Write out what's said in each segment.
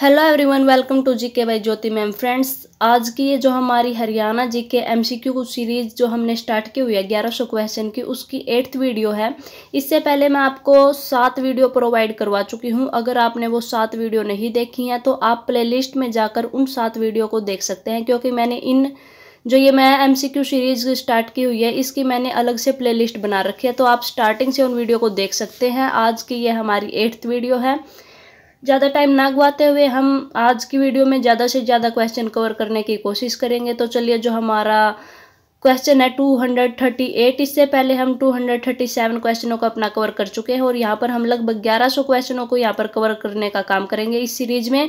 hello everyone welcome to G K by Jyoti ma'am friends आज की ये जो हमारी हरियाणा जी के एम सी क्यू सीरीज़ जो हमने स्टार्ट की हुई है ग्यारह सौ क्वेश्चन की उसकी एट्थ वीडियो है इससे पहले मैं आपको सात वीडियो प्रोवाइड करवा चुकी हूँ अगर आपने वो सात वीडियो नहीं देखी हैं तो आप प्ले में जाकर उन सात वीडियो को देख सकते हैं क्योंकि मैंने इन जो ये मैं M C Q series start की हुई है इसकी मैंने अलग से प्ले बना रखी है तो आप स्टार्टिंग से उन वीडियो को देख सकते हैं आज की ये हमारी एट्थ वीडियो है ज़्यादा टाइम ना गवाते हुए हम आज की वीडियो में ज़्यादा से ज़्यादा क्वेश्चन कवर करने की कोशिश करेंगे तो चलिए जो हमारा क्वेश्चन है 238 इससे पहले हम 237 क्वेश्चनों को अपना कवर कर चुके हैं और यहाँ पर हम लगभग 1100 क्वेश्चनों को यहाँ पर कवर करने का काम करेंगे इस सीरीज में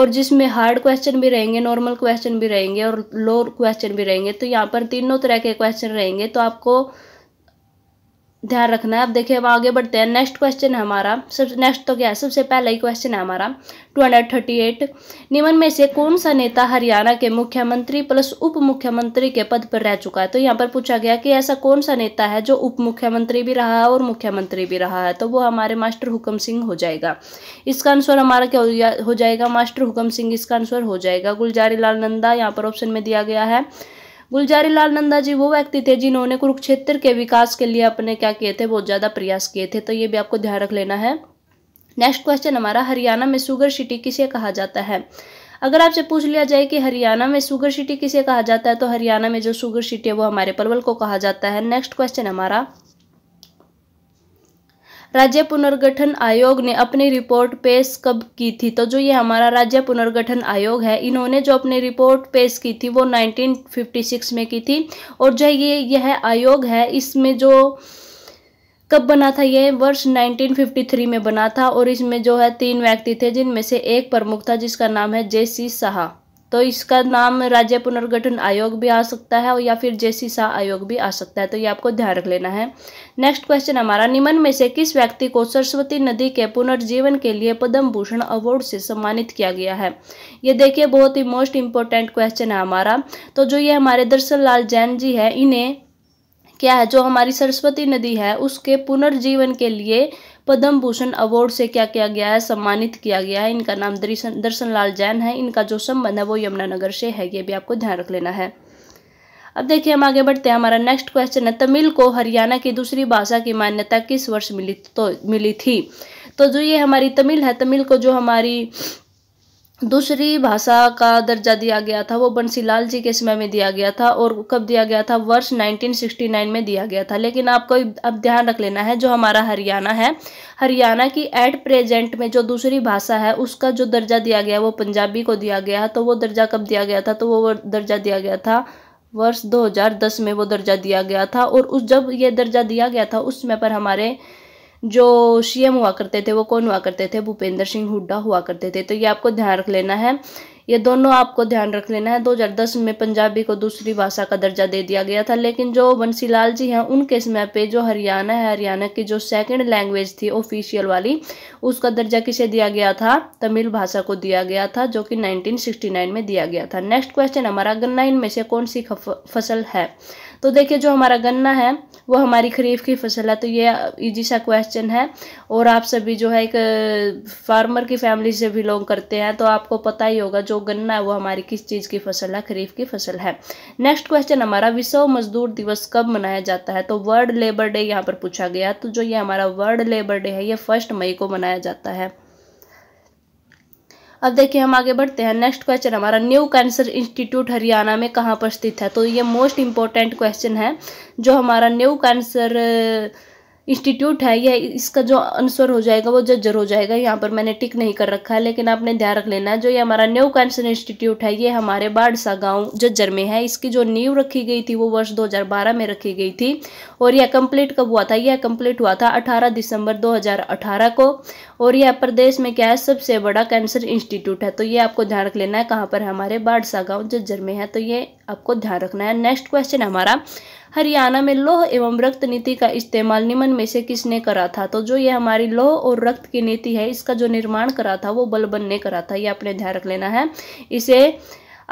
और जिसमें हार्ड क्वेश्चन भी रहेंगे नॉर्मल क्वेश्चन भी रहेंगे और लोअर क्वेश्चन भी रहेंगे तो यहाँ पर तीनों तरह के क्वेश्चन रहेंगे तो आपको ध्यान रखना है अब देखिए अब आगे बढ़ते हैं नेक्स्ट क्वेश्चन है हमारा सबसे नेक्स्ट तो क्या है सबसे पहला ही क्वेश्चन है हमारा टू हंड्रेड थर्टी एट निम्न में से कौन सा नेता हरियाणा के मुख्यमंत्री प्लस उप मुख्यमंत्री के पद पर रह चुका है तो यहाँ पर पूछा गया कि ऐसा कौन सा नेता है जो उप मुख्यमंत्री भी रहा है और मुख्यमंत्री भी रहा है तो वो हमारे मास्टर हुक्म सिंह हो जाएगा इसका आंसर हमारा क्या हो जाएगा मास्टर हुक्म सिंह इसका आंसर हो जाएगा गुलजारी लाल नंदा यहाँ पर ऑप्शन में दिया गया है गुलजारी लाल नंदा जी वो व्यक्ति थे जिन्होंने कुरुक्षेत्र के विकास के लिए अपने क्या किए थे बहुत ज़्यादा प्रयास किए थे तो ये भी आपको ध्यान रख लेना है नेक्स्ट क्वेश्चन हमारा हरियाणा में शुगर सिटी किसे कहा जाता है अगर आपसे पूछ लिया जाए कि हरियाणा में शुगर सिटी किसे कहा जाता है तो हरियाणा में जो शुगर सिटी है वो हमारे पलवल को कहा जाता है नेक्स्ट क्वेश्चन हमारा राज्य पुनर्गठन आयोग ने अपनी रिपोर्ट पेश कब की थी तो जो ये हमारा राज्य पुनर्गठन आयोग है इन्होंने जो अपनी रिपोर्ट पेश की थी वो 1956 में की थी और जो ये यह आयोग है इसमें जो कब बना था यह वर्ष 1953 में बना था और इसमें जो है तीन व्यक्ति थे जिनमें से एक प्रमुख था जिसका नाम है जे सी शाह तो इसका नाम राज्य पुनर्गठन आयोग भी आ सकता है और या फिर जेसी शाह आयोग भी आ सकता है तो ये आपको ध्यान रख लेना है नेक्स्ट क्वेश्चन हमारा निम्न में से किस व्यक्ति को सरस्वती नदी के पुनर्जीवन के लिए पद्म भूषण अवार्ड से सम्मानित किया गया है ये देखिए बहुत ही मोस्ट इंपॉर्टेंट क्वेश्चन है हमारा तो जो ये हमारे दर्शन लाल जैन जी है इन्हें क्या है जो हमारी सरस्वती नदी है उसके पुनर्जीवन के लिए पद्म भूषण अवार्ड से क्या किया गया है सम्मानित किया गया है इनका नाम दर्शन लाल जैन है इनका जो संबंध है वो यमुनानगर से है ये भी आपको ध्यान रख लेना है अब देखिए हम आगे बढ़ते हैं हमारा नेक्स्ट क्वेश्चन है तमिल को हरियाणा की दूसरी भाषा की मान्यता किस वर्ष मिली तो मिली थी तो जो ये हमारी तमिल है तमिल को जो हमारी दूसरी भाषा का दर्जा दिया गया था वो बंसीलाल जी के समय में दिया गया था और कब दिया गया था वर्ष 1969 में दिया गया था लेकिन आपको अब ध्यान रख लेना है जो हमारा हरियाणा है हरियाणा की एट प्रेजेंट में जो दूसरी भाषा है उसका जो दर्जा दिया गया वो पंजाबी को दिया गया तो वो दर्जा कब दिया गया था तो वो दर्जा दिया गया था वर्ष दो में वो दर्जा दिया गया था और उस जब ये दर्जा दिया गया था उस समय पर हमारे जो सीएम हुआ करते थे वो कौन हुआ करते थे भूपेंद्र सिंह हुड्डा हुआ करते थे तो ये आपको ध्यान रख लेना है ये दोनों आपको ध्यान रख लेना है 2010 में पंजाबी को दूसरी भाषा का दर्जा दे दिया गया था लेकिन जो बंसी लाल जी हैं उनके समय पे जो हरियाणा है हरियाणा की जो सेकंड लैंग्वेज थी ऑफिशियल वाली उसका दर्जा किसे दिया गया था तमिल भाषा को दिया गया था जो कि 1969 में दिया गया था नेक्स्ट क्वेश्चन हमारा गन्नाइन में से कौन सी फसल है तो देखिए जो हमारा गन्ना है वो हमारी खरीफ की फसल है तो ये इजी सा क्वेश्चन है और आप सभी जो है एक फार्मर की फैमिली से बिलोंग करते हैं तो आपको पता ही होगा जो गन्ना है वो हमारी किस चीज़ की फसल है खरीफ की फसल है नेक्स्ट क्वेश्चन हमारा विश्व मजदूर दिवस कब मनाया जाता है तो वर्ल्ड लेबर डे यहाँ पर पूछा गया तो जो ये हमारा वर्ल्ड लेबर डे है ये फर्स्ट मई को मनाया जाता है अब देखिए हम आगे बढ़ते हैं नेक्स्ट क्वेश्चन हमारा न्यू कैंसर इंस्टीट्यूट हरियाणा में कहाँ पर स्थित है तो ये मोस्ट इंपॉर्टेंट क्वेश्चन है जो हमारा न्यू कैंसर इंस्टीट्यूट है यह इसका जो आंसर हो जाएगा वो जज्जर हो जाएगा यहाँ पर मैंने टिक नहीं कर रखा है लेकिन आपने ध्यान रख लेना है जो ये हमारा न्यू कैंसर इंस्टीट्यूट है ये हमारे बाड़सा गांव जज्जर में है इसकी जो नींव रखी गई थी वो वर्ष 2012 में रखी गई थी और यह कंप्लीट कब हुआ था यह कंप्लीट हुआ था अठारह दिसंबर दो को और यह प्रदेश में क्या है सबसे बड़ा कैंसर इंस्टीट्यूट है तो ये आपको ध्यान रख लेना है कहाँ पर हमारे बाड़सा गाँव जज्जर में है तो ये आपको ध्यान रखना है नेक्स्ट क्वेश्चन हमारा हरियाणा में लोह एवं रक्त नीति का इस्तेमाल निम्न में से किसने करा था तो जो ये हमारी लोह और रक्त की नीति है इसका जो निर्माण करा था वो बलबन ने करा था ये आपने ध्यान रख लेना है इसे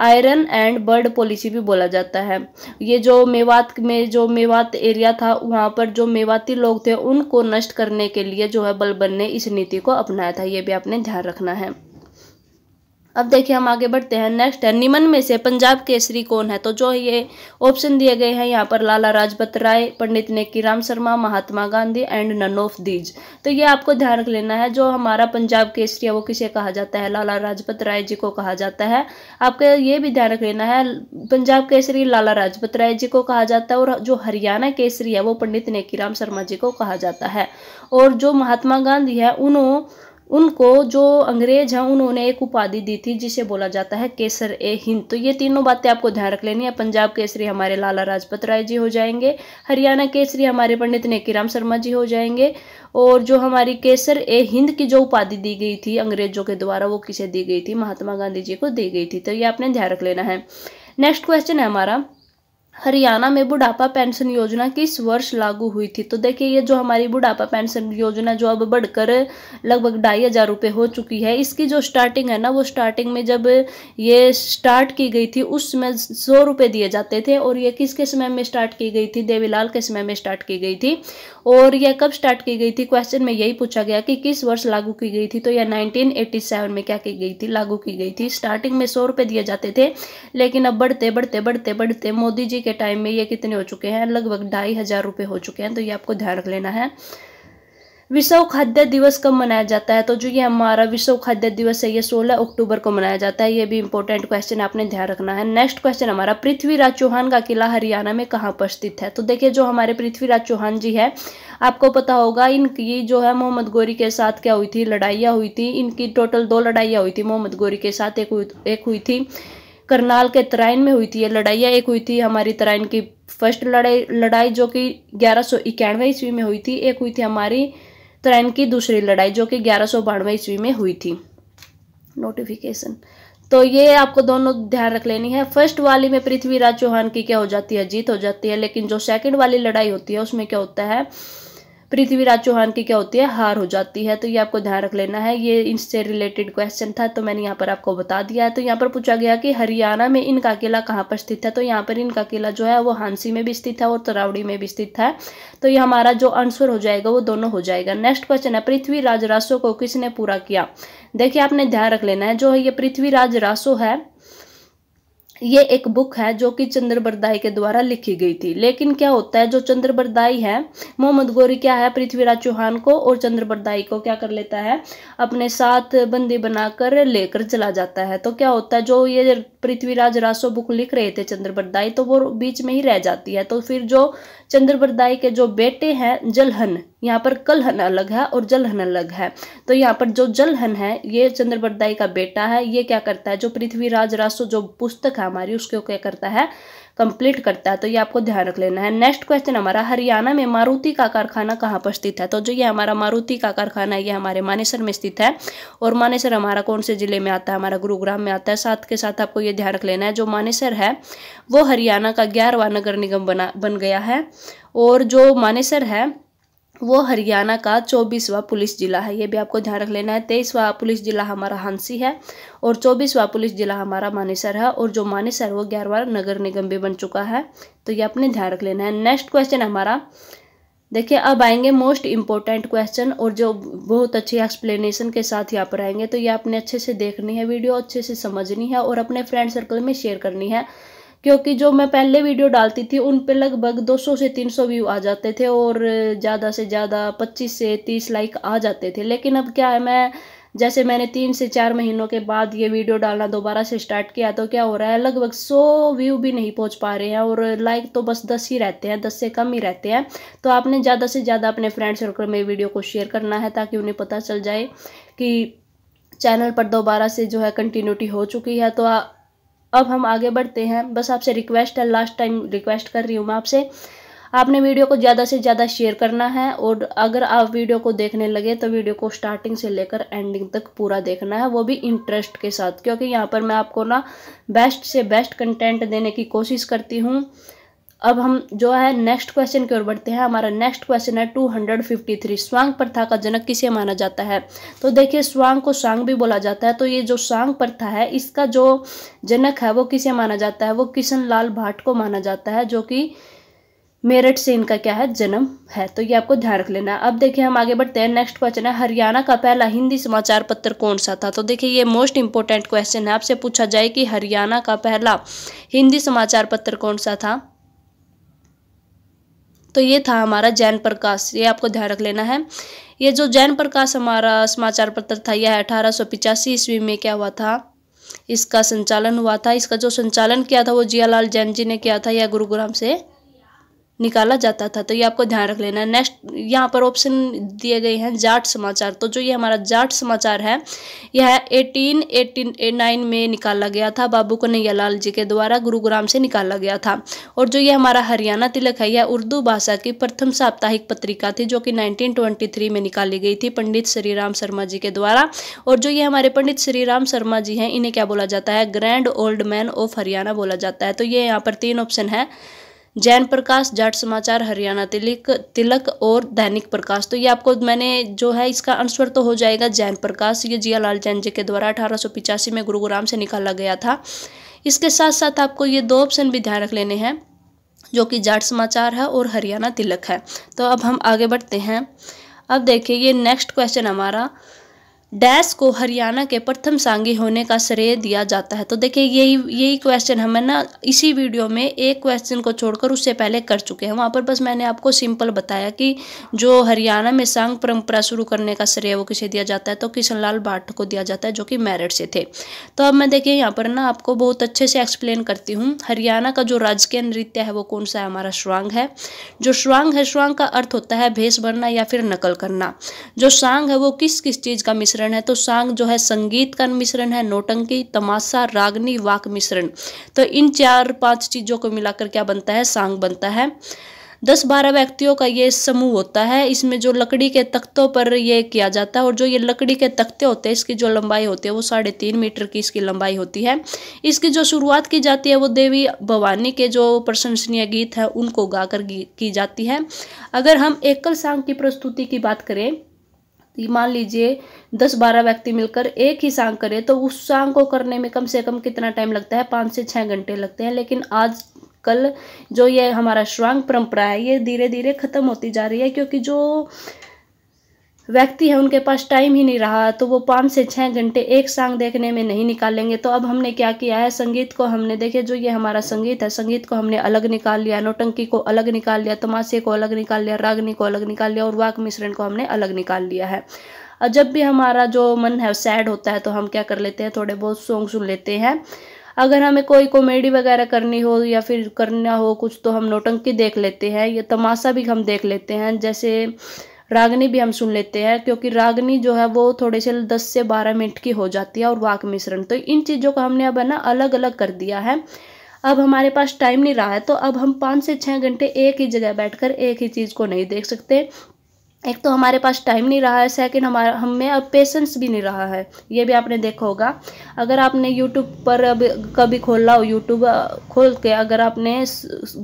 आयरन एंड बर्ड पॉलिसी भी बोला जाता है ये जो मेवात में जो मेवात एरिया था वहाँ पर जो मेवाती लोग थे उनको नष्ट करने के लिए जो है बलबन ने इस नीति को अपनाया था ये भी आपने ध्यान रखना है अब देखिए हम आगे बढ़ते हैं नेक्स्ट है निमन में से पंजाब केसरी कौन है तो जो ये ऑप्शन दिए गए हैं यहाँ पर लाला Rajpat Rai Pandit Neki Ram Sharma Mahatma Gandhi and none of these तो ये आपको ध्यान रख लेना है जो हमारा पंजाब केसरी है वो किसे कहा जाता है लाला राजपत राय जी को कहा जाता है आपके ये भी ध्यान रख लेना है पंजाब केसरी लाला राजपत राय जी को कहा जाता है और जो हरियाणा केसरी है वो पंडित नेकी राम शर्मा जी को कहा जाता है और जो महात्मा गांधी है उन्होंने उनको जो अंग्रेज हैं उन्होंने एक उपाधि दी थी जिसे बोला जाता है केसर ए हिंद तो ये तीनों बातें आपको ध्यान रख लेनी है पंजाब केसरी हमारे लाला लाजपत राय जी हो जाएंगे हरियाणा केसरी हमारे पंडित राम शर्मा जी हो जाएंगे और जो हमारी केसर ए हिंद की जो उपाधि दी गई थी अंग्रेजों के द्वारा वो किसे दी गई थी महात्मा गांधी जी को दी गई थी तो ये आपने ध्यान रख लेना है नेक्स्ट क्वेश्चन है हमारा हरियाणा में बुढ़ापा पेंशन योजना किस वर्ष लागू हुई थी तो देखिए ये जो हमारी बुढ़ापा पेंशन योजना जो अब बढ़कर लगभग ढाई हज़ार रुपये हो चुकी है इसकी जो स्टार्टिंग है ना वो स्टार्टिंग में जब ये स्टार्ट की गई थी उस समय सौ रुपये दिए जाते थे और ये किसके समय में स्टार्ट की गई थी देवीलाल के समय में स्टार्ट की गई थी और यह कब स्टार्ट की गई थी क्वेश्चन में यही पूछा गया कि किस वर्ष लागू की गई थी तो यह नाइनटीन में क्या की गई थी लागू की गई थी स्टार्टिंग में सौ रुपये दिए जाते थे लेकिन अब बढ़ते बढ़ते बढ़ते बढ़ते मोदी जी के टाइम में ये कितने हो चुके हैं लगभग ढाई हज़ार रुपये हो चुके हैं तो ये आपको ध्यान रख लेना है विश्व खाद्य दिवस कब मनाया जाता है तो जो ये हमारा विश्व खाद्य दिवस है ये 16 अक्टूबर को मनाया जाता है ये भी इंपॉर्टेंट क्वेश्चन आपने ध्यान रखना है नेक्स्ट क्वेश्चन हमारा पृथ्वीराज चौहान का किला हरियाणा में कहाँ पर स्थित है तो देखिए जो हमारे पृथ्वीराज चौहान जी है आपको पता होगा इनकी जो है मोहम्मद गोरी के साथ क्या हुई थी लड़ाइयाँ हुई थी इनकी टोटल दो लड़ाइयाँ हुई थी मोहम्मद गोरी के साथ एक हुई, एक हुई थी करनाल के तराइन में हुई थी ये लड़ाइयाँ एक हुई थी हमारी तराइन की फर्स्ट लड़ाई लड़ाई जो कि ग्यारह सौ इक्यानवे ईस्वी में हुई थी एक हुई थी हमारी तराइन की दूसरी लड़ाई जो कि ग्यारह सौ बानवे ईस्वी में हुई थी नोटिफिकेशन तो ये आपको दोनों ध्यान रख लेनी है फर्स्ट वाली में पृथ्वीराज चौहान की क्या हो जाती है जीत हो जाती है लेकिन जो सेकंड वाली लड़ाई होती है उसमें क्या होता है पृथ्वीराज चौहान की क्या होती है हार हो जाती है तो ये आपको ध्यान रख लेना है ये इससे रिलेटेड क्वेश्चन था तो मैंने यहाँ पर आपको बता दिया है तो यहाँ पर पूछा गया कि हरियाणा में इनका किला कहाँ पर स्थित है तो यहाँ पर इनका किला जो है वो हांसी में भी स्थित है और तरावड़ी में भी स्थित है तो ये हमारा जो आंसर हो जाएगा वो दोनों हो जाएगा नेक्स्ट क्वेश्चन है पृथ्वीराज रासो को किसने पूरा किया देखिए आपने ध्यान रख लेना है जो है ये पृथ्वीराज रासो है ये एक बुक है जो कि चंद्र बरदाई के द्वारा लिखी गई थी लेकिन क्या होता है जो चंद्र बरदाई है मोहम्मद गोरी क्या है पृथ्वीराज चौहान को और चंद्र बरदाई को क्या कर लेता है अपने साथ बंदी बनाकर लेकर चला जाता है तो क्या होता है जो ये पृथ्वीराज रासो बुक लिख रहे थे चंद्र बरदाई तो वो बीच में ही रह जाती है तो फिर जो चंद्र बरदाई के जो बेटे हैं जलहन यहाँ पर कलहन अलग है और जलहन अलग है तो यहाँ पर जो जलहन है ये चंद्रवरदाई का बेटा है ये क्या करता है जो पृथ्वीराज राष्ट्र जो पुस्तक है हमारी उसको क्या करता है कंप्लीट करता है तो ये आपको ध्यान रख लेना है नेक्स्ट क्वेश्चन हमारा हरियाणा में मारुति का कारखाना कहाँ पर स्थित है तो जो ये हमारा मारुति का कारखाना है ये हमारे मानेसर में स्थित है और मानेसर हमारा कौन से जिले में आता है हमारा गुरुग्राम में आता है साथ के साथ आपको ये ध्यान रख लेना है जो मानेसर है वो हरियाणा का ग्यारहवा नगर निगम बना बन गया है और जो मानेसर है वो हरियाणा का चौबीसवा पुलिस जिला है ये भी आपको ध्यान रख लेना है तेईसवा पुलिस जिला हमारा हांसी है और चौबीसवा पुलिस जिला हमारा मानेसर है और जो मानेसर वो ग्यारहवा नगर निगम भी बन चुका है तो ये आपने ध्यान रख लेना है नेक्स्ट क्वेश्चन हमारा देखिए अब आएंगे मोस्ट इम्पोर्टेंट क्वेश्चन और जो बहुत अच्छी एक्सप्लेनेशन के साथ यहाँ पर आएंगे तो ये आपने अच्छे से देखनी है वीडियो अच्छे से समझनी है और अपने फ्रेंड सर्कल में शेयर करनी है क्योंकि जो मैं पहले वीडियो डालती थी उन पे लगभग 200 से 300 व्यू आ जाते थे और ज़्यादा से ज़्यादा 25 से 30 लाइक आ जाते थे लेकिन अब क्या है मैं जैसे मैंने तीन से चार महीनों के बाद ये वीडियो डालना दोबारा से स्टार्ट किया तो क्या हो रहा है लगभग सौ व्यू भी नहीं पहुंच पा रहे हैं और लाइक तो बस दस ही रहते हैं दस से कम ही रहते हैं तो आपने ज़्यादा से ज़्यादा अपने फ्रेंड सर्कल में वीडियो को शेयर करना है ताकि उन्हें पता चल जाए कि चैनल पर दोबारा से जो है कंटिन्यूटी हो चुकी है तो आ, अब हम आगे बढ़ते हैं बस आपसे रिक्वेस्ट है लास्ट टाइम रिक्वेस्ट कर रही हूँ मैं आपसे आपने वीडियो को ज़्यादा से ज़्यादा शेयर करना है और अगर आप वीडियो को देखने लगे तो वीडियो को स्टार्टिंग से लेकर एंडिंग तक पूरा देखना है वो भी इंटरेस्ट के साथ क्योंकि यहाँ पर मैं आपको ना बेस्ट से बेस्ट कंटेंट देने की कोशिश करती हूँ अब हम जो है नेक्स्ट क्वेश्चन की ओर बढ़ते हैं हमारा नेक्स्ट क्वेश्चन है टू हंड्रेड फिफ्टी थ्री स्वांग प्रथा का जनक किसे माना जाता है तो देखिए स्वांग को सांग भी बोला जाता है तो ये जो सांग प्रथा है इसका जो जनक है वो किसे माना जाता है वो किशन लाल भाट को माना जाता है जो कि मेरठ से इनका क्या है जन्म है तो ये आपको ध्यान रख लेना है अब देखिए हम आगे बढ़ते हैं नेक्स्ट क्वेश्चन है हरियाणा का पहला हिंदी समाचार पत्र कौन सा था तो देखिए ये मोस्ट इंपॉर्टेंट क्वेश्चन है आपसे पूछा जाए कि हरियाणा का पहला हिंदी समाचार पत्र कौन सा था तो ये था हमारा जैन प्रकाश ये आपको ध्यान रख लेना है ये जो जैन प्रकाश हमारा समाचार पत्र था यह अठारह सौ पिचासी ईस्वी में क्या हुआ था इसका संचालन हुआ था इसका जो संचालन किया था वो जियालाल जैन जी ने किया था यह गुरुग्राम से निकाला जाता था तो ये आपको ध्यान रख लेना नेक्स्ट यहाँ पर ऑप्शन दिए गए हैं जाट समाचार तो जो ये हमारा जाट समाचार है यह एटीन एटीन नाइन में निकाला गया था बाबू कन्हैया लाल जी के द्वारा गुरुग्राम से निकाला गया था और जो ये हमारा हरियाणा तिलक है यह उर्दू भाषा की प्रथम साप्ताहिक पत्रिका थी जो कि नाइनटीन में निकाली गई थी पंडित श्री राम शर्मा जी के द्वारा और जो ये हमारे पंडित श्री राम शर्मा जी हैं इन्हें क्या बोला जाता है grand old man of Haryana बोला जाता है तो ये यहाँ पर तीन ऑप्शन है जैन प्रकाश जाट समाचार हरियाणा तिलक तिलक और दैनिक प्रकाश तो ये आपको मैंने जो है इसका आंसर तो हो जाएगा जैन प्रकाश ये जिया लाल जैन जी के द्वारा अठारह में गुरुग्राम से निकाला गया था इसके साथ साथ आपको ये दो ऑप्शन भी ध्यान रख लेने हैं जो कि जाट समाचार है और हरियाणा तिलक है तो अब हम आगे बढ़ते हैं अब देखिए ये नेक्स्ट क्वेश्चन हमारा डैश को हरियाणा के प्रथम सांगी होने का श्रेय दिया जाता है तो देखिए यही यही क्वेश्चन हमें ना इसी वीडियो में एक क्वेश्चन को छोड़कर उससे पहले कर चुके हैं वहाँ पर बस मैंने आपको सिंपल बताया कि जो हरियाणा में सांग परंपरा शुरू करने का श्रेय वो किसे दिया जाता है तो किशन लाल भाट को दिया जाता है जो कि मेरठ से थे तो अब मैं देखिए यहाँ पर ना आपको बहुत अच्छे से एक्सप्लेन करती हूँ हरियाणा का जो राजकीय नृत्य है वो कौन सा है हमारा श्वांग है जो श्वांग है श्वांग का अर्थ होता है भेष भरना या फिर नकल करना जो सांग है वो किस किस चीज़ का मिश्र मिश्रण है तो सांग जो है संगीत का मिश्रण है नोटंकी तमाशा रागनी वाक मिश्रण तो इन चार पांच चीज़ों को मिलाकर क्या बनता है सांग बनता है दस बारह व्यक्तियों का ये समूह होता है इसमें जो लकड़ी के तख्तों पर ये किया जाता है और जो ये लकड़ी के तख्ते होते हैं इसकी जो लंबाई होती है वो साढ़े तीन मीटर की इसकी लंबाई होती है इसकी जो शुरुआत की जाती है वो देवी भवानी के जो प्रशंसनीय गीत हैं उनको गाकर की जाती है अगर हम एकल सांग की प्रस्तुति की बात करें मान लीजिए दस बारह व्यक्ति मिलकर एक ही सांग करे तो उस सांग को करने में कम से कम कितना टाइम लगता है पाँच से छः घंटे लगते हैं लेकिन आज कल जो ये हमारा श्वांग परंपरा है ये धीरे धीरे ख़त्म होती जा रही है क्योंकि जो व्यक्ति है उनके पास टाइम ही नहीं रहा तो वो पाँच से छः घंटे एक सांग देखने में नहीं निकालेंगे तो अब हमने क्या किया है संगीत को हमने देखे जो ये हमारा संगीत है संगीत को हमने अलग निकाल लिया नोटंकी को अलग निकाल लिया तमाशे को अलग निकाल लिया रागनी को अलग निकाल लिया और वाक मिश्रण को हमने अलग निकाल लिया है और जब भी हमारा जो मन है सैड होता है तो हम क्या कर लेते हैं थोड़े बहुत सॉन्ग सुन लेते हैं अगर हमें कोई कॉमेडी वगैरह करनी हो या फिर करना हो कुछ तो हम नोटंकी देख लेते हैं या तमाशा भी हम देख लेते हैं जैसे रागनी भी हम सुन लेते हैं क्योंकि रागनी जो है वो थोड़े से दस से बारह मिनट की हो जाती है और वाक मिश्रण तो इन चीज़ों को हमने अब है ना अलग अलग कर दिया है अब हमारे पास टाइम नहीं रहा है तो अब हम पाँच से छः घंटे एक ही जगह बैठकर एक ही चीज़ को नहीं देख सकते एक तो हमारे पास टाइम नहीं रहा है सेकंड हमारा हमें अब पेशेंस भी नहीं रहा है ये भी आपने देखा होगा अगर आपने यूट्यूब पर अब कभी खोला हो यूट्यूब खोल के अगर आपने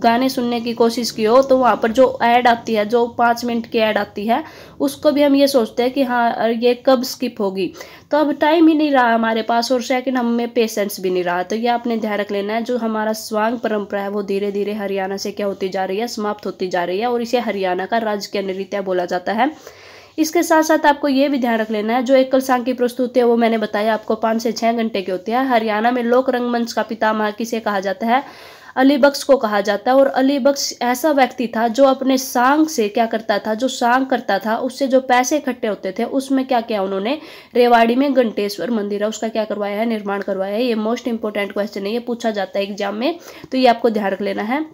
गाने सुनने की कोशिश की हो तो वहाँ पर जो ऐड आती है जो पाँच मिनट की ऐड आती है उसको भी हम ये सोचते हैं कि हाँ ये कब स्किप होगी तो अब टाइम ही नहीं रहा हमारे पास और सेकंड हमें पेशेंस भी नहीं रहा तो ये आपने ध्यान रख लेना है जो हमारा स्वांग परंपरा है वो धीरे धीरे हरियाणा से क्या होती जा रही है समाप्त होती जा रही है और इसे हरियाणा का राजकीय नृत्य बोला जाता है इसके साथ साथ आपको ये भी ध्यान रख लेना है जो एकल सांग की प्रस्तुति है वो मैंने बताया आपको पाँच से छः घंटे की होती है हरियाणा में लोक रंगमंच का पितामह किसे कहा जाता है अली बख्श को कहा जाता है और अली बख्श ऐसा व्यक्ति था जो अपने सांग से क्या करता था जो सांग करता था उससे जो पैसे इकट्ठे होते थे उसमें क्या किया उन्होंने रेवाड़ी में घंटेश्वर मंदिर है उसका क्या करवाया है निर्माण करवाया है ये मोस्ट इंपॉर्टेंट क्वेश्चन है ये पूछा जाता है एग्जाम में तो ये आपको ध्यान रख लेना है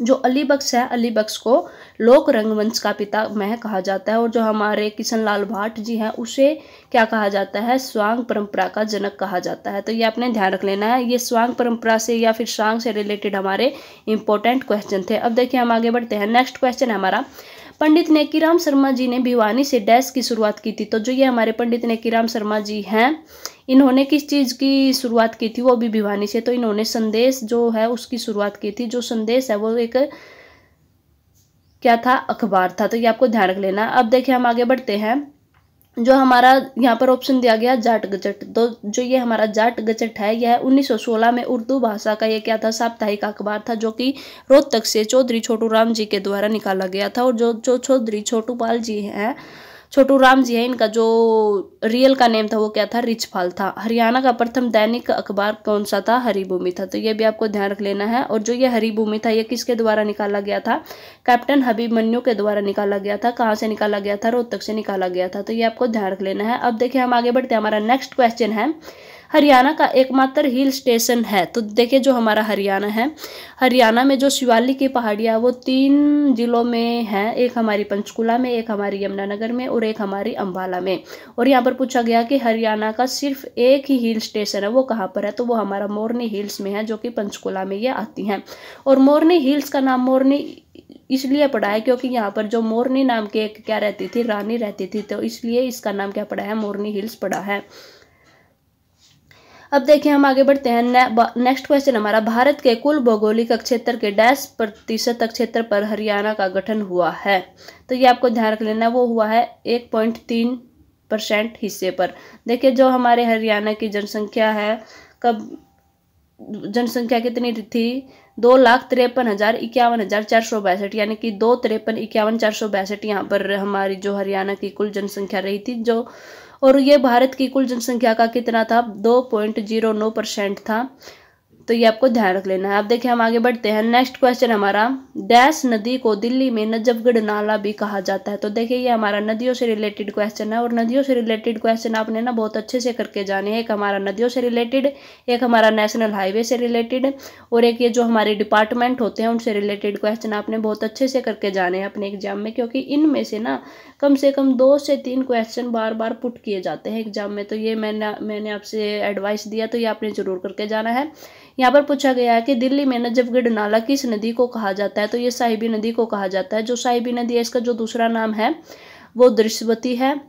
जो अली बख्श है अली बख्श को लोक रंगमंच का पिता मह कहा जाता है और जो हमारे किशन लाल भाट जी हैं उसे क्या कहा जाता है स्वांग परंपरा का जनक कहा जाता है तो ये आपने ध्यान रख लेना है ये स्वांग परंपरा से या फिर स्वांग से रिलेटेड हमारे इंपॉर्टेंट क्वेश्चन थे अब देखिए हम आगे बढ़ते हैं नेक्स्ट क्वेश्चन है हमारा पंडित नेकीराम शर्मा जी ने भिवानी से डैश की शुरुआत की थी तो जो ये हमारे पंडित नेकीराम शर्मा जी हैं इन्होंने किस चीज़ की शुरुआत की थी वो भी भिवानी से तो इन्होंने संदेश जो है उसकी शुरुआत की थी जो संदेश है वो एक क्या था अखबार था तो ये आपको ध्यान रख लेना अब देखिए हम आगे बढ़ते हैं जो हमारा यहाँ पर ऑप्शन दिया गया जाट गजट तो जो ये हमारा जाट गजट है यह 1916 में उर्दू भाषा का यह क्या था साप्ताहिक अखबार था जो कि रोहतक से चौधरी छोटू राम जी के द्वारा निकाला गया था और जो जो चौधरी छोटूपाल जी हैं छोटू राम जी है इनका जो रियल का नेम था वो क्या था रिचपाल था हरियाणा का प्रथम दैनिक अखबार कौन सा था हरिभूमि था तो ये भी आपको ध्यान रख लेना है और जो ये हरिभूमि था ये किसके द्वारा निकाला गया था कैप्टन हबीब मन्यू के द्वारा निकाला गया था कहाँ से निकाला गया था रोहतक से निकाला गया था तो ये आपको ध्यान रख लेना है अब देखिए हम आगे बढ़ते हैं हमारा नेक्स्ट क्वेश्चन है हरियाणा का एकमात्र हिल स्टेशन है तो देखिए जो हमारा हरियाणा है हरियाणा में जो शिवालिक की पहाड़ियाँ वो तीन जिलों में हैं एक हमारी पंचकुला में एक हमारी यमुनानगर में और एक हमारी अम्बाला में और यहाँ पर पूछा गया कि हरियाणा का सिर्फ एक ही हिल स्टेशन है वो कहाँ पर है तो वो हमारा मोरनी हिल्स में है जो कि पंचकुला में ये आती हैं और मोरनी हिल्स का नाम मोरनी इसलिए पड़ा है क्योंकि यहाँ पर जो मोरनी नाम की एक क्या रहती थी रानी रहती थी तो इसलिए इसका नाम क्या पड़ा है मोरनी हिल्स पड़ा है अब देखिए हम आगे बढ़ते हैं ने, नेक्स्ट क्वेश्चन हमारा भारत के कुल भौगोलिक क्षेत्र के डैश प्रतिशत क्षेत्र पर हरियाणा का गठन हुआ है तो ये आपको ध्यान रख लेना वो हुआ है एक पॉइंट तीन परसेंट हिस्से पर देखिए जो हमारे हरियाणा की जनसंख्या है कब जनसंख्या कितनी थी दो लाख तिरपन हज़ार इक्यावन हज़ार चार सौ बैसठ यानी कि दो तिरपन इक्यावन चार सौ बैसठ यहाँ पर हमारी जो हरियाणा की कुल जनसंख्या रही थी जो और ये भारत की कुल जनसंख्या का कितना था दो पॉइंट जीरो नौ परसेंट था तो ये आपको ध्यान रख लेना है आप देखिए हम आगे बढ़ते हैं नेक्स्ट क्वेश्चन हमारा डैश नदी को दिल्ली में नजफगढ़ नाला भी कहा जाता है तो देखिए ये हमारा नदियों से रिलेटेड क्वेश्चन है और नदियों से रिलेटेड क्वेश्चन आपने ना बहुत अच्छे से करके जाने हैं एक हमारा नदियों से रिलेटेड एक हमारा नेशनल हाईवे से रिलेटेड और एक ये जो हमारे डिपार्टमेंट होते हैं उनसे रिलेटेड क्वेश्चन आपने बहुत अच्छे से करके जाने हैं अपने एग्जाम में क्योंकि इनमें से ना कम से कम दो से तीन क्वेश्चन बार बार पुट किए जाते हैं एग्जाम में तो ये मैंने मैंने आपसे एडवाइस दिया तो ये आपने ज़रूर करके जाना है यहाँ पर पूछा गया है कि दिल्ली में नजफगढ़ नाला किस नदी को कहा जाता है तो ये साहिबी नदी को कहा जाता है जो साहिबी नदी है इसका जो दूसरा नाम है वो दृश्यवती है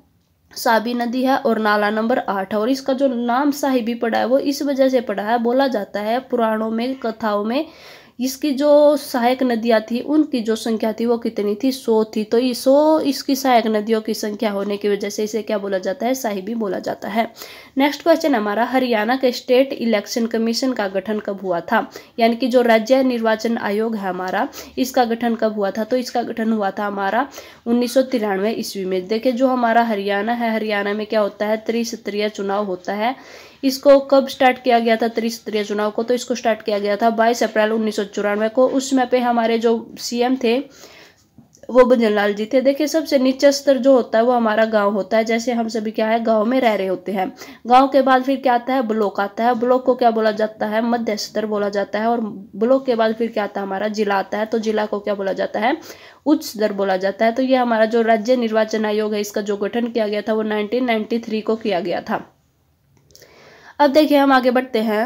साबी नदी है और नाला नंबर आठ है और इसका जो नाम साहिबी पड़ा है वो इस वजह से पड़ा है बोला जाता है पुराणों में कथाओं में इसकी जो सहायक नदियाँ थी उनकी जो संख्या थी वो कितनी थी सौ थी तो ये सौ इसकी सहायक नदियों की संख्या होने की वजह से इसे क्या बोला जाता है साहिबी बोला जाता है नेक्स्ट क्वेश्चन हमारा हरियाणा के स्टेट इलेक्शन कमीशन का गठन कब हुआ था यानी कि जो राज्य निर्वाचन आयोग है हमारा इसका गठन कब हुआ था तो इसका गठन हुआ था हमारा उन्नीस ईस्वी में देखिये जो हमारा हरियाणा है हरियाणा में क्या होता है त्रिस्तरीय चुनाव होता है इसको कब स्टार्ट किया गया था त्रिस्तरीय चुनाव को तो इसको स्टार्ट किया गया था बाईस अप्रैल उन्नीस को उस समय पे हमारे जो सीएम थे वो भजन लाल जी थे देखिए सबसे नीचे स्तर जो होता है वो हमारा गांव होता है जैसे हम सभी क्या है गांव में रह रहे होते हैं गांव के बाद फिर क्या आता है ब्लॉक आता है ब्लॉक को क्या बोला जाता है मध्य स्तर बोला जाता है और ब्लॉक के बाद फिर क्या आता है हमारा जिला आता है तो जिला को क्या बोला जाता है उच्च स्तर बोला जाता है तो ये हमारा जो राज्य निर्वाचन आयोग है इसका जो गठन किया गया था वो नाइनटीन को किया गया था अब देखिए हम आगे बढ़ते हैं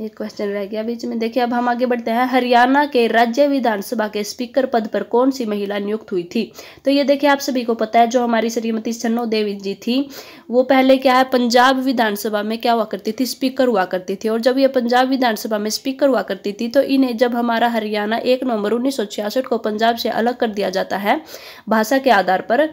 एक क्वेश्चन रह गया बीच में देखिए अब हम आगे बढ़ते हैं हरियाणा के राज्य विधानसभा के स्पीकर पद पर कौन सी महिला नियुक्त हुई थी तो ये देखिए आप सभी को पता है जो हमारी श्रीमती सन्नो देवी जी थी वो पहले क्या है पंजाब विधानसभा में क्या हुआ करती थी स्पीकर हुआ करती थी और जब ये पंजाब विधानसभा में स्पीकर हुआ करती थी तो इन्हें जब हमारा हरियाणा एक नवंबर उन्नीस को पंजाब से अलग कर दिया जाता है भाषा के आधार पर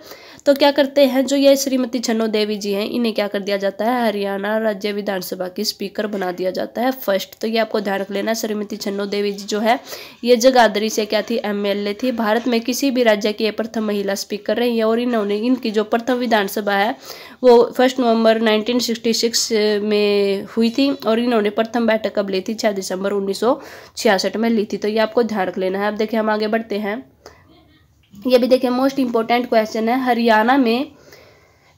तो क्या करते हैं जो ये श्रीमती छन्नो देवी जी हैं इन्हें क्या कर दिया जाता है हरियाणा राज्य विधानसभा की स्पीकर बना दिया जाता है फर्स्ट फर्स्ट तो ये आपको ध्यान रख लेना श्रीमती छन्नो देवी जी जो है ये जगाधरी से क्या थी एमएलए थी भारत में किसी भी राज्य की ये प्रथम महिला स्पीकर रही है और इन्होंने इनकी जो प्रथम विधानसभा है वो फर्स्ट नवंबर 1966 में हुई थी और इन्होंने प्रथम बैठक कब ली थी छः दिसंबर उन्नीस में ली थी तो ये आपको ध्यान रख लेना है अब देखिए हम आगे बढ़ते हैं ये भी देखिए मोस्ट इंपॉर्टेंट क्वेश्चन है हरियाणा में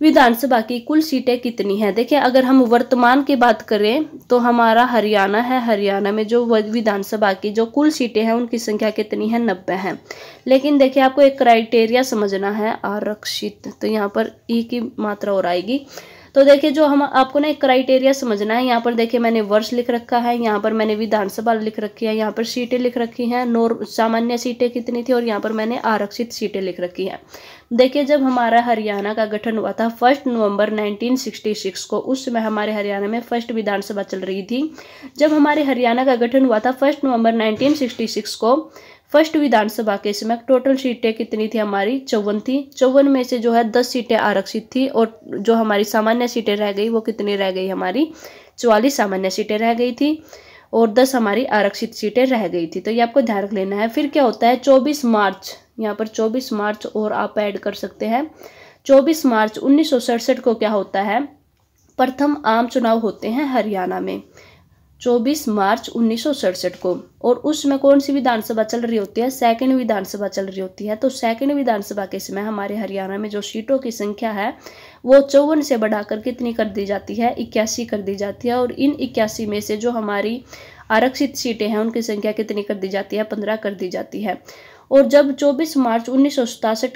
विधानसभा की कुल सीटें कितनी है देखिए अगर हम वर्तमान की बात करें तो हमारा हरियाणा है हरियाणा में जो विधानसभा की जो कुल सीटें हैं उनकी संख्या कितनी है नब्बे है लेकिन देखिए आपको एक क्राइटेरिया समझना है आरक्षित तो यहाँ पर ई की मात्रा और आएगी तो देखिए जो हम आपको ना एक क्राइटेरिया समझना है यहाँ पर देखिए मैंने वर्ष लिख रखा है यहाँ पर मैंने विधानसभा लिख रखी है यहाँ पर सीटें लिख रखी हैं नॉर सामान्य सीटें कितनी थी और यहाँ पर मैंने आरक्षित सीटें लिख रखी हैं देखिए जब हमारा हरियाणा का गठन हुआ था फर्स्ट नवंबर 1966 को उस समय हमारे हरियाणा में फर्स्ट विधानसभा चल रही थी जब हमारे हरियाणा का गठन हुआ था फर्स्ट नवंबर 1966 को फर्स्ट विधानसभा के समय टोटल सीटें कितनी थी हमारी चौवन थी चौवन में से जो है दस सीटें आरक्षित थी और जो हमारी सामान्य सीटें रह गई वो कितनी रह गई हमारी चौवालीस सामान्य सीटें रह गई थी और दस हमारी आरक्षित सीटें रह गई थी तो ये आपको ध्यान रख लेना है फिर क्या होता है चौबीस मार्च यहाँ पर चौबीस मार्च और आप ऐड कर सकते हैं चौबीस मार्च उन्नीस को क्या होता है प्रथम आम चुनाव होते हैं हरियाणा में 24 मार्च उन्नीस को और उसमें कौन सी विधानसभा चल रही होती है सेकंड विधानसभा चल रही होती है तो सेकंड विधानसभा के समय हमारे हरियाणा में जो सीटों की संख्या है वो चौवन से बढ़ाकर कितनी कर दी जाती है इक्यासी कर दी जाती है और इन इक्यासी में से जो हमारी आरक्षित सीटें हैं उनकी संख्या कितनी कर दी जाती है पंद्रह कर दी जाती है और जब 24 मार्च उन्नीस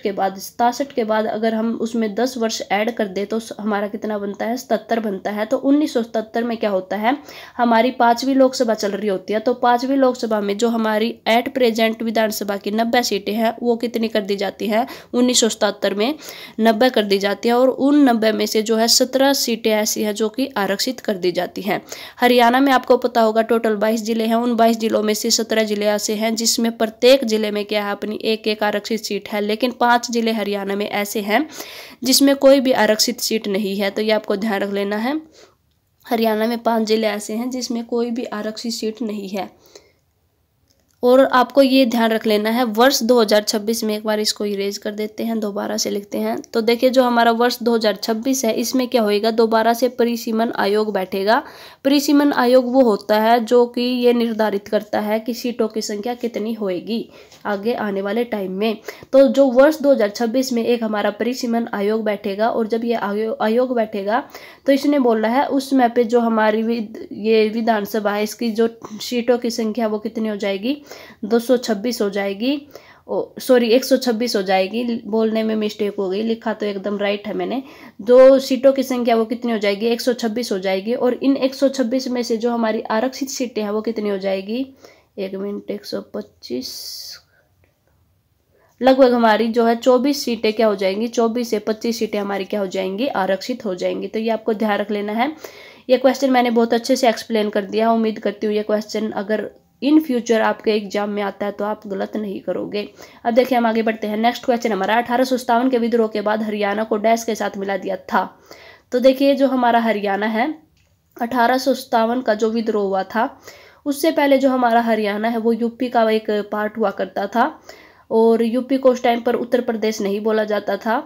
के बाद सतासठ के बाद अगर हम उसमें 10 वर्ष ऐड कर दें तो हमारा कितना बनता है सतहत्तर बनता है तो उन्नीस में क्या होता है हमारी पाँचवीं लोकसभा चल रही होती है तो पाँचवीं लोकसभा में जो हमारी एट प्रेजेंट विधानसभा की नब्बे सीटें हैं वो कितनी कर दी जाती हैं उन्नीस में नब्बे कर दी जाती है और उन नब्बे में से जो है सत्रह सीटें ऐसी हैं जो कि आरक्षित कर दी जाती हैं हरियाणा में आपको पता होगा टोटल बाईस जिले हैं उन बाईस जिलों में से सत्रह जिले ऐसे हैं जिसमें प्रत्येक जिले में क्या है अपनी एक एक आरक्षित सीट है लेकिन पांच जिले हरियाणा में ऐसे हैं जिसमें कोई भी आरक्षित सीट नहीं है तो ये आपको ध्यान रख लेना है हरियाणा में पांच जिले ऐसे हैं जिसमें कोई भी आरक्षित सीट नहीं है और आपको ये ध्यान रख लेना है वर्ष 2026 में एक बार इसको इरेज कर देते हैं दोबारा से लिखते हैं तो देखिए जो हमारा वर्ष 2026 है इसमें क्या होएगा दोबारा से परिसीमन आयोग बैठेगा परिसीमन आयोग वो होता है जो कि ये निर्धारित करता है कि सीटों की संख्या कितनी होएगी आगे आने वाले टाइम में तो जो वर्ष दो में एक हमारा परिसीमन आयोग बैठेगा और जब ये आयोग आयोग बैठेगा तो इसने बोला है उस समय पर जो हमारी ये विधानसभा है इसकी जो सीटों की संख्या वो कितनी हो जाएगी 226 हो जाएगी ओ सॉरी 126 हो जाएगी बोलने में मिस्टेक हो गई लिखा तो एकदम राइट है मैंने दो सीटों की संख्या वो कितनी हो जाएगी 126 हो जाएगी और इन 126 में से जो हमारी आरक्षित सीटें हैं वो कितनी हो जाएगी एक मिनट एक लगभग हमारी जो है 24 सीटें क्या हो जाएंगी 24 से 25 सीटें हमारी क्या हो जाएंगी आरक्षित हो जाएंगी तो ये आपको ध्यान रख लेना है ये क्वेश्चन मैंने बहुत अच्छे से एक्सप्लेन कर दिया उम्मीद करती हूँ ये क्वेश्चन अगर इन फ्यूचर आपके एग्जाम में आता है तो आप गलत नहीं करोगे अब देखिए हम आगे बढ़ते हैं नेक्स्ट क्वेश्चन हमारा अठारह के विद्रोह के बाद हरियाणा को डैश के साथ मिला दिया था तो देखिए जो हमारा हरियाणा है अठारह का जो विद्रोह हुआ था उससे पहले जो हमारा हरियाणा है वो यूपी का एक पार्ट हुआ करता था और यूपी को उस टाइम पर उत्तर प्रदेश नहीं बोला जाता था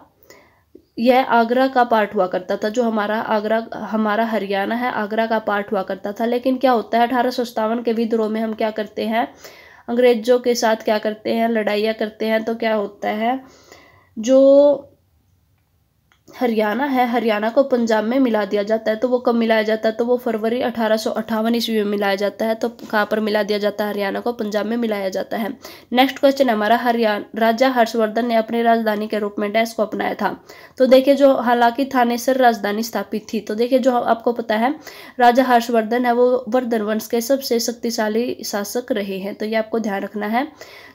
यह आगरा का पार्ट हुआ करता था जो हमारा आगरा हमारा हरियाणा है आगरा का पार्ट हुआ करता था लेकिन क्या होता है अठारह के विद्रोह में हम क्या करते हैं अंग्रेजों के साथ क्या करते हैं लड़ाइयाँ करते हैं तो क्या होता है जो हरियाणा है हरियाणा को पंजाब में मिला दिया जाता है तो वो कब मिलाया जाता है तो वो फरवरी अठारह ईस्वी में मिलाया जाता है तो कहाँ पर मिला दिया जाता है हरियाणा को पंजाब में मिलाया जाता है नेक्स्ट क्वेश्चन हमारा हरियाणा राजा हर्षवर्धन ने अपनी राजधानी के रूप में डैस को अपनाया था तो देखिये जो हालांकि थानेसर राजधानी स्थापित थी तो देखिये जो आपको पता है राजा हर्षवर्धन है वो वर्धन वंश के सबसे शक्तिशाली शासक रहे हैं तो ये आपको ध्यान रखना है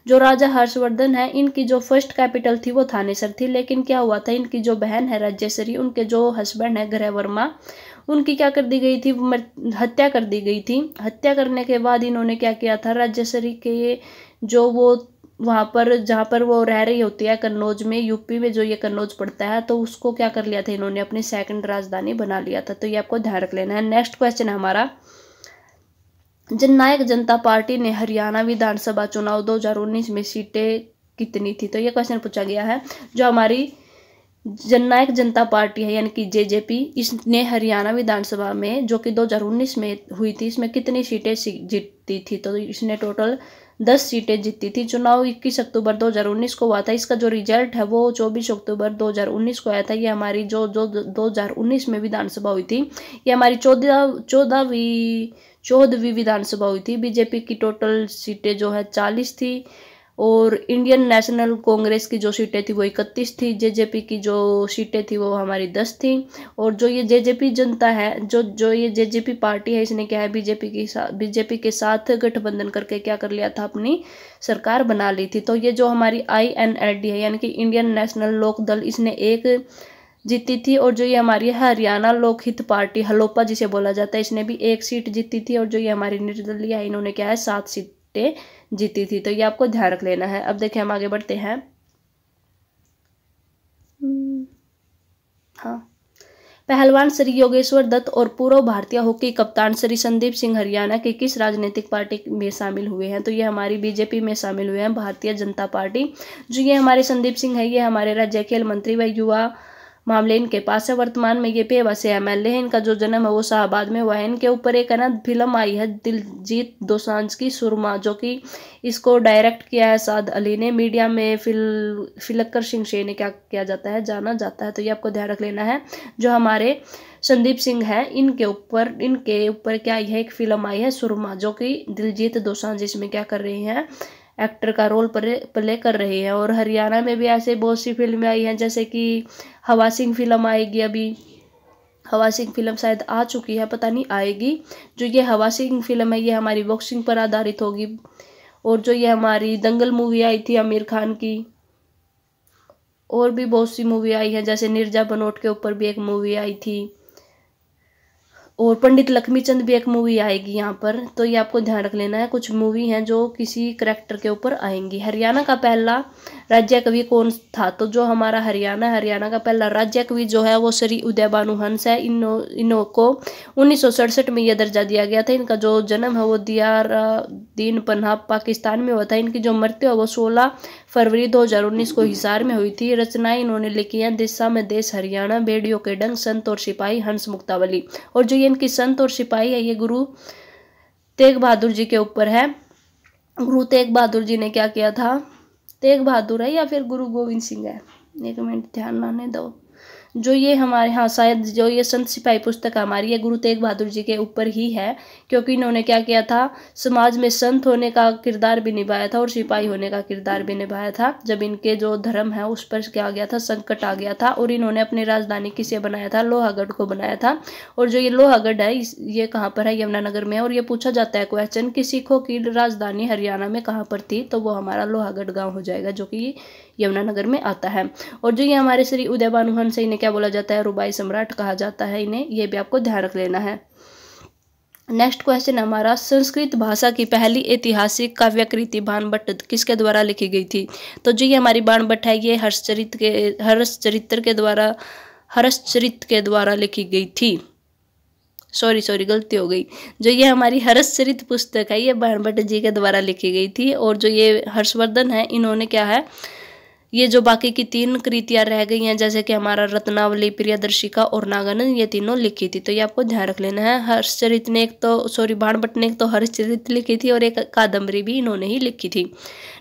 जो राजा हर्षवर्धन है इनकी जो फर्स्ट कैपिटल थी वो थानेसर थी लेकिन क्या हुआ था इनकी जो बहन है राज्यसरी उनके जो हस्बैंड है ग्रह वर्मा उनकी क्या कर दी गई थी हत्या कर दी गई थी हत्या करने के बाद इन्होंने क्या किया था राज्यसरी के जो वो वहाँ पर जहाँ पर वो रह रही होती है कन्नौज में यूपी में जो ये कन्नौज पड़ता है तो उसको क्या कर लिया था इन्होंने अपनी सेकंड राजधानी बना लिया था तो ये आपको ध्यान रख लेना है नेक्स्ट क्वेश्चन हमारा जननायक जनता पार्टी ने हरियाणा विधानसभा चुनाव 2019 में सीटें कितनी थी तो ये क्वेश्चन पूछा गया है जो हमारी जननायक जनता पार्टी है यानी कि जेजेपी इसने हरियाणा विधानसभा में जो कि 2019 में हुई थी इसमें कितनी सीटें जीतती थी तो इसने टोटल 10 सीटें जीती थी चुनाव 21 अक्टूबर 2019 को हुआ था इसका जो रिजल्ट है वो 24 अक्टूबर 2019 को आया था ये हमारी जो जो 2019 में विधानसभा हुई थी ये हमारी चौदह चौदहवीं चौदहवीं विधानसभा हुई थी बीजेपी की टोटल सीटें जो है चालीस थी और इंडियन नेशनल कांग्रेस की जो सीटें थी वो इकतीस थी जेजेपी की जो सीटें थी वो हमारी दस थी और जो ये जेजेपी जनता है जो जो ये जेजेपी पार्टी है इसने क्या है बीजेपी की बीजेपी के साथ गठबंधन करके क्या कर लिया था अपनी सरकार बना ली थी तो ये जो हमारी आई एन एल डी है यानी कि इंडियन नेशनल लोक दल इसने एक जीती थी और जो ये हमारी हरियाणा लोकहित पार्टी हलोपा जिसे बोला जाता है इसने भी एक सीट जीती थी और जो ये हमारी निर्दलीय है इन्होंने क्या है सात सीटें जीती थी तो ये आपको ध्यान रख लेना है अब देखें हम आगे बढ़ते हैं हाँ पहलवान श्री योगेश्वर दत्त और पूर्व भारतीय हॉकी कप्तान श्री संदीप सिंह हरियाणा के किस राजनीतिक पार्टी में शामिल हुए हैं तो ये हमारी बीजेपी में शामिल हुए हैं भारतीय जनता पार्टी जो ये हमारे संदीप सिंह है ये हमारे राज्य खेल मंत्री व युवा मामले इनके पास है वर्तमान में ये पेवा से एम एल है इनका जो जन्म है वो शाहबाद में हुआ है इनके ऊपर एक है ना फिल्म आई है दिलजीत दोसांझ की सुरमा जो कि इसको डायरेक्ट किया है साद अली ने मीडिया में फिल फिलक्कर सिंह शे ने क्या किया जाता है जाना जाता है तो ये आपको ध्यान रख लेना है जो हमारे संदीप सिंह है इनके ऊपर इनके ऊपर क्या आई है एक फिल्म आई है सुरमा जो कि दिलजीत दोसांझ इसमें क्या कर रही हैं एक्टर का रोल प्ले कर रही हैं और हरियाणा में भी ऐसे बहुत सी फिल्में आई हैं जैसे कि हवा सिंह फिल्म आएगी अभी हवा सिंह फिल्म शायद आ चुकी है पता नहीं आएगी जो ये हवा सिंह फिल्म है ये हमारी बॉक्सिंग पर आधारित होगी और जो ये हमारी दंगल मूवी आई थी आमिर खान की और भी बहुत सी मूवी आई है जैसे निर्जा बनोट के ऊपर भी एक मूवी आई थी और पंडित लक्ष्मीचंद भी एक मूवी आएगी यहाँ पर तो ये आपको ध्यान रख लेना है कुछ मूवी हैं जो किसी करेक्टर के ऊपर आएंगी हरियाणा का पहला राज्य कवि कौन था तो जो हमारा हरियाणा हरियाणा का पहला राज्य कवि जो है वो श्री उदय भानु हंस है इनो इनों को उन्नीस में यह दर्जा दिया गया था इनका जो जन्म है वो दियारा दीन पन्हा पाकिस्तान में हुआ था इनकी जो मृत्यु है वो सोलह फरवरी 2019 को हिसार में हुई थी रचनाएं इन्होंने लिखी हैं दिशा में देश हरियाणा बेड़ियों के डंग संत और सिपाही हंस मुक्तावली और जो ये इनकी संत और सिपाही है ये गुरु तेग बहादुर जी के ऊपर है गुरु तेग बहादुर जी ने क्या किया था तेग बहादुर है या फिर गुरु गोविंद सिंह है एक मिनट ध्यान लाने दो जो ये हमारे यहाँ शायद जो ये संत सिपाही पुस्तक हमारी है गुरु तेग बहादुर जी के ऊपर ही है क्योंकि इन्होंने क्या किया था समाज में संत होने का किरदार भी निभाया था और सिपाही होने का किरदार भी निभाया था जब इनके जो धर्म है उस पर क्या गया था संकट आ गया था और इन्होंने अपनी राजधानी किसे बनाया था लोहागढ़ को बनाया था और जो ये लोहागढ़ है ये कहाँ पर है यमुनानगर में और ये पूछा जाता है क्वेश्चन कि सिखों की राजधानी हरियाणा में कहाँ पर थी तो वो हमारा लोहागढ़ गाँव हो जाएगा जो कि यमुनानगर में आता है और जो ये हमारे श्री उदय भानु मोहन से इन्हें क्या बोला जाता है रुबाई सम्राट कहा जाता है इन्हें यह भी आपको ध्यान रख लेना है नेक्स्ट क्वेश्चन हमारा संस्कृत भाषा की पहली ऐतिहासिक काव्यकृति भानभट्ट किसके द्वारा लिखी गई थी तो जो ये हमारी भानभट्ट है ये हर्षचरित के हर्षचरित्र के द्वारा हर्षचरित के द्वारा लिखी गई थी सॉरी सॉरी गलती हो गई जो ये हमारी हर्षचरित पुस्तक है ये भानभट्ट जी के द्वारा लिखी गई थी और जो ये हर्षवर्धन है इन्होंने क्या है ये जो बाकी की तीन कृतियाँ रह गई हैं जैसे कि हमारा रत्नावली प्रियदर्शिका और नागानंद ये तीनों लिखी थी तो ये आपको ध्यान रख लेना है हर्षचरित ने एक तो सॉरी भाणभट्ट ने एक तो हर्षचरित लिखी थी और एक कादम्बरी भी इन्होंने ही लिखी थी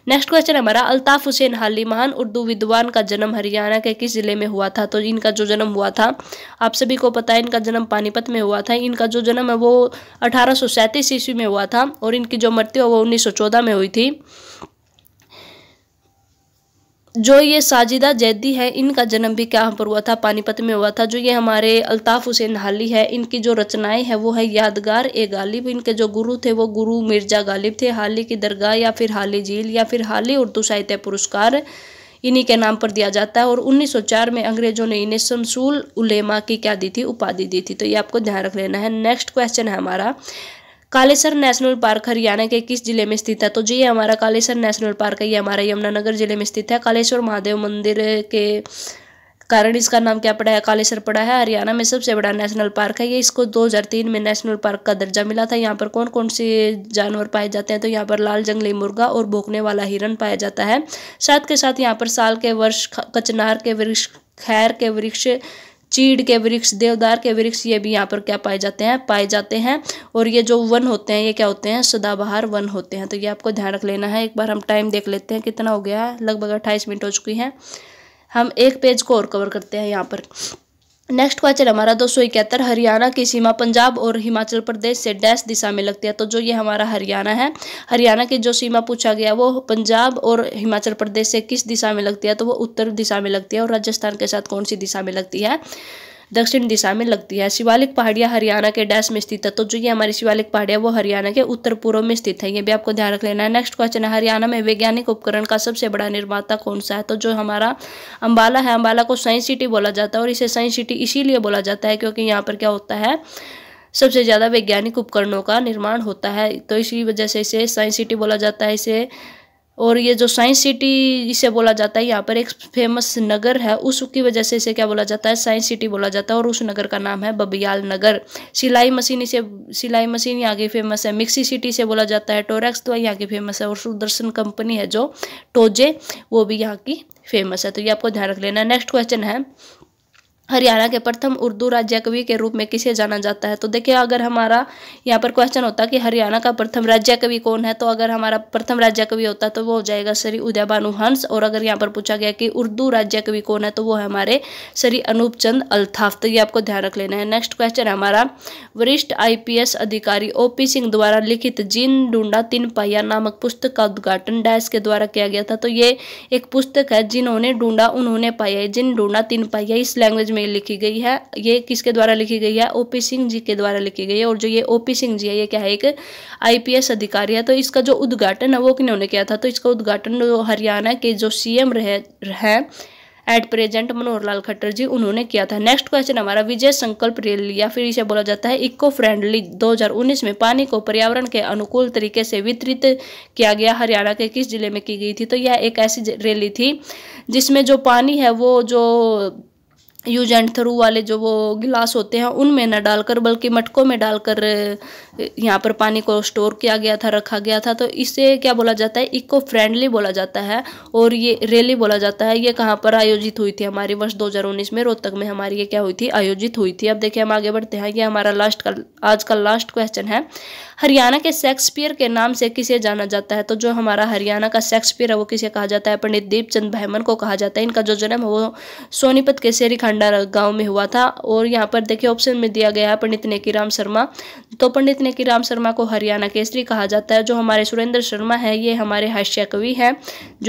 नेक्स्ट क्वेश्चन हमारा अल्ताफ हुसैन हाली महान उर्दू विद्वान का जन्म हरियाणा के किस जिले में हुआ था तो इनका जो जन्म हुआ था आप सभी को पता है इनका जन्म पानीपत में हुआ था इनका जो जन्म है वो अठारह ईस्वी में हुआ था और इनकी जो मृत्यु है वो उन्नीस में हुई थी जो ये साजिदा जैदी है इनका जन्म भी कहाँ पर हुआ था पानीपत में हुआ था जो ये हमारे अल्ताफ़ हुसैन हाली है इनकी जो रचनाएं हैं वो है यादगार ए गालिब इनके जो गुरु थे वो गुरु मिर्जा गालिब थे हाली की दरगाह या फिर हाली झील या फिर हाली उर्दू साहित्य पुरस्कार इन्हीं के नाम पर दिया जाता है और 1904 में अंग्रेजों ने इन्हें शमसूल उलेमा की क्या दी थी उपाधि दी थी तो ये आपको ध्यान रख लेना है नेक्स्ट क्वेश्चन है हमारा कालेसर नेशनल पार्क हरियाणा के किस जिले में स्थित है तो जी हमारा कालेसर नेशनल पार्क है ये हमारा यमुनानगर जिले में स्थित है कालेश्वर महादेव मंदिर के कारण इसका नाम क्या पड़ा है कालेसर पड़ा है हरियाणा में सबसे बड़ा नेशनल पार्क है ये इसको 2003 में नेशनल पार्क का दर्जा मिला था यहाँ पर कौन कौन से जानवर पाए जाते हैं तो यहाँ पर लाल जंगली मुर्गा और भोंकने वाला हिरन पाया जाता है साथ के साथ यहाँ पर साल के वर्ष कचनार के वृक्ष खैर के वृक्ष चीड़ के वृक्ष देवदार के वृक्ष ये भी यहाँ पर क्या पाए जाते हैं पाए जाते हैं और ये जो वन होते हैं ये क्या होते हैं सदाबहार वन होते हैं तो ये आपको ध्यान रख लेना है एक बार हम टाइम देख लेते हैं कितना हो गया है लगभग अट्ठाईस मिनट हो चुकी हैं हम एक पेज को और कवर करते हैं यहाँ पर नेक्स्ट क्वेश्चन हमारा दो सौ इकहत्तर हरियाणा की सीमा पंजाब और हिमाचल प्रदेश से डैश दिशा में लगती है तो जो ये हमारा हरियाणा है हरियाणा की जो सीमा पूछा गया वो पंजाब और हिमाचल प्रदेश से किस दिशा में लगती है तो वो उत्तर दिशा में लगती है और राजस्थान के साथ कौन सी दिशा में लगती है दक्षिण दिशा में लगती है शिवालिक पहाड़िया हरियाणा के डैश में स्थित है तो जो ये हमारी शिवालिक पहाड़िया वो हरियाणा के उत्तर पूर्व में स्थित है ये भी आपको ध्यान रख लेना है नेक्स्ट क्वेश्चन है हरियाणा में वैज्ञानिक उपकरण का सबसे बड़ा निर्माता कौन सा है तो जो हमारा अम्बाला है अम्बाला को साइंस सिटी बोला जाता है और इसे साइंस सिटी इसीलिए बोला जाता है क्योंकि यहाँ पर क्या होता है सबसे ज़्यादा वैज्ञानिक उपकरणों का निर्माण होता है तो इसी वजह से इसे साइंस सिटी बोला जाता है इसे और ये जो साइंस सिटी इसे बोला जाता है यहाँ पर एक फेमस नगर है उसकी वजह से इसे क्या बोला जाता है साइंस सिटी बोला जाता है और उस नगर का नाम है बबियाल नगर सिलाई मशीन इसे सिलाई मशीन यहाँ की फेमस है मिक्सी सिटी से बोला जाता है टोरेक्स तो यहाँ की फेमस है और सुदर्शन कंपनी है जो टोजे वो भी यहाँ की फेमस है तो ये आपको ध्यान रख लेना नेक्स्ट क्वेश्चन है हरियाणा के प्रथम उर्दू राज्य कवि के रूप में किसे जाना जाता है तो देखिए अगर हमारा यहाँ पर क्वेश्चन होता कि हरियाणा का प्रथम राज्य कवि कौन है तो अगर हमारा प्रथम राज्य कवि होता तो वो हो जाएगा श्री उदय भानु हंस और अगर यहाँ पर पूछा गया कि उर्दू राज्य कवि कौन है तो वो है हमारे श्री अनूप चंद अल्थाफ तो ये आपको ध्यान रख लेना है नेक्स्ट क्वेश्चन है हमारा वरिष्ठ आईपीएस अधिकारी ओपी सिंह द्वारा लिखित जिन डूडा तीन पहिया नामक पुस्तक का उद्घाटन डैश के द्वारा किया गया था तो ये एक पुस्तक है जिन्होंने ढूंढा उन्होंने पाया जिन ढूंढा तीन पाया इस लैंग्वेज में में लिखी गई है ये किसके द्वारा लिखी गई है ओपी सिंह जी के द्वारा लिखी गई है और जो ये ओपी सिंह जी है ये क्या है एक आईपीएस अधिकारी है तो इसका जो उद्घाटन है वो किन्होंने किया था तो इसका उद्घाटन जो हरियाणा के जो सी एम हैं एट प्रेजेंट मनोहर लाल खट्टर जी उन्होंने किया था नेक्स्ट क्वेश्चन हमारा विजय संकल्प रैली या फिर इसे बोला जाता है इको फ्रेंडली 2019 में पानी को पर्यावरण के अनुकूल तरीके से वितरित किया गया हरियाणा के किस जिले में की गई थी तो यह एक ऐसी रैली थी जिसमें जो पानी है वो जो यूज एंड थ्रू वाले जो वो गिलास होते हैं उनमें ना डालकर बल्कि मटकों में डालकर यहाँ पर पानी को स्टोर किया गया था रखा गया था तो इसे क्या बोला जाता है इको फ्रेंडली बोला जाता है और ये रैली बोला जाता है ये कहाँ पर आयोजित हुई थी हमारी वर्ष 2019 में रोहतक में हमारी ये क्या हुई थी आयोजित हुई थी अब देखिए हम आगे बढ़ते हैं ये हमारा लास्ट का आज का लास्ट क्वेश्चन है हरियाणा के शेक्सपियर के नाम से किसे जाना जाता है तो जो हमारा हरियाणा का शेक्सपियर है वो किसे कहा जाता है पंडित दीपचंद भैमन को कहा जाता है इनका जो जन्म है वो सोनीपत के शेरी भंडार गांव में हुआ था और यहाँ पर देखिए ऑप्शन में दिया गया है पंडित नेकी राम शर्मा तो पंडित नेकी राम शर्मा को हरियाणा केसरी कहा जाता है जो हमारे सुरेंद्र शर्मा है ये हमारे हास्य कवि है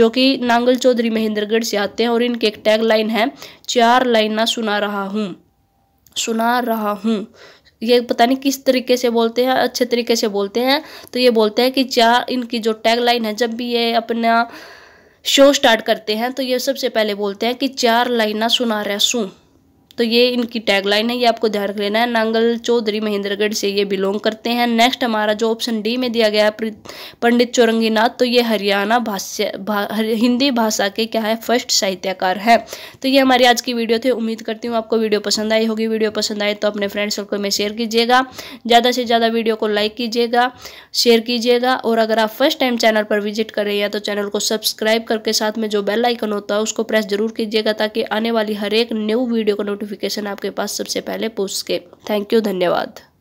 जो कि नांगल चौधरी महेंद्रगढ़ से आते हैं और इनकी एक टैग लाइन है चार लाइन सुना रहा हूँ सुना रहा हूँ ये पता नहीं किस तरीके से बोलते हैं अच्छे तरीके से बोलते हैं तो ये बोलते हैं कि चार इनकी जो टैग लाइन है जब भी ये अपना शो स्टार्ट करते हैं तो ये सबसे पहले बोलते हैं कि चार लाइना सुना रहा सूँ तो ये इनकी टैगलाइन है ये आपको ध्यान रख लेना है नांगल चौधरी महेंद्रगढ़ से ये बिलोंग करते हैं नेक्स्ट हमारा जो ऑप्शन डी में दिया गया है पंडित नाथ तो ये हरियाणा भाष्य भा, हिंदी भाषा के क्या है फर्स्ट साहित्यकार है तो ये हमारी आज की वीडियो थी उम्मीद करती हूँ आपको वीडियो पसंद आई होगी वीडियो पसंद आए तो अपने फ्रेंड सर्कल में शेयर कीजिएगा ज़्यादा से ज़्यादा वीडियो को लाइक कीजिएगा शेयर कीजिएगा और अगर आप फर्स्ट टाइम चैनल पर विजिट कर रहे हैं तो चैनल को सब्सक्राइब करके साथ में जो बेल आइकन होता है उसको प्रेस जरूर कीजिएगा ताकि आने वाली हर एक न्यू वीडियो का नोटिफिक नोटिफिकेशन आपके पास सबसे पहले पहुँच सके थैंक यू धन्यवाद